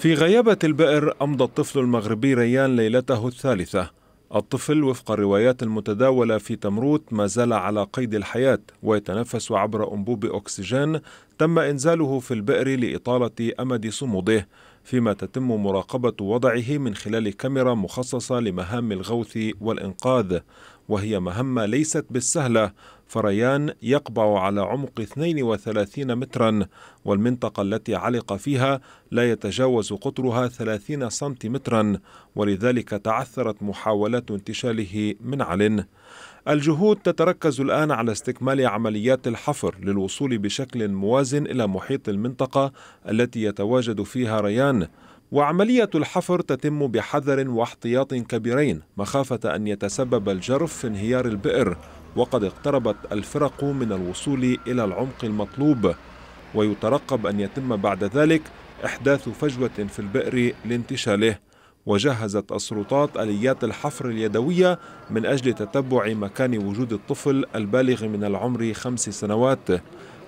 في غيابة البئر أمضى الطفل المغربي ريان ليلته الثالثة الطفل وفق الروايات المتداولة في تمروت ما زال على قيد الحياة ويتنفس عبر أنبوب أكسجين تم إنزاله في البئر لإطالة أمد صموده فيما تتم مراقبة وضعه من خلال كاميرا مخصصة لمهام الغوث والإنقاذ وهي مهمة ليست بالسهلة فريان يقبع على عمق 32 مترا والمنطقة التي علق فيها لا يتجاوز قطرها 30 سنتيمترا ولذلك تعثرت محاولات انتشاله من علن الجهود تتركز الآن على استكمال عمليات الحفر للوصول بشكل موازن إلى محيط المنطقة التي يتواجد فيها ريان وعملية الحفر تتم بحذر واحتياط كبيرين مخافة أن يتسبب الجرف في انهيار البئر وقد اقتربت الفرق من الوصول إلى العمق المطلوب ويترقب أن يتم بعد ذلك إحداث فجوة في البئر لانتشاله وجهزت السلطات اليات الحفر اليدويه من اجل تتبع مكان وجود الطفل البالغ من العمر خمس سنوات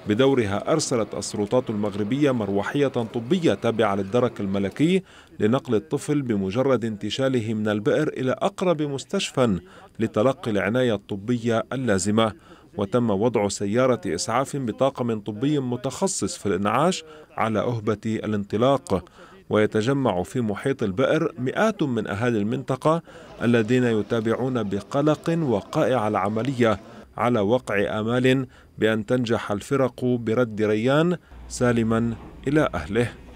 بدورها أرسلت السلطات المغربية مروحية طبية تابعة للدرك الملكي لنقل الطفل بمجرد انتشاله من البئر إلى أقرب مستشفى لتلقي العناية الطبية اللازمة وتم وضع سيارة إسعاف بطاقم طبي متخصص في الإنعاش على أهبة الانطلاق ويتجمع في محيط البئر مئات من أهالي المنطقة الذين يتابعون بقلق وقائع العملية على وقع امال بان تنجح الفرق برد ريان سالما الى اهله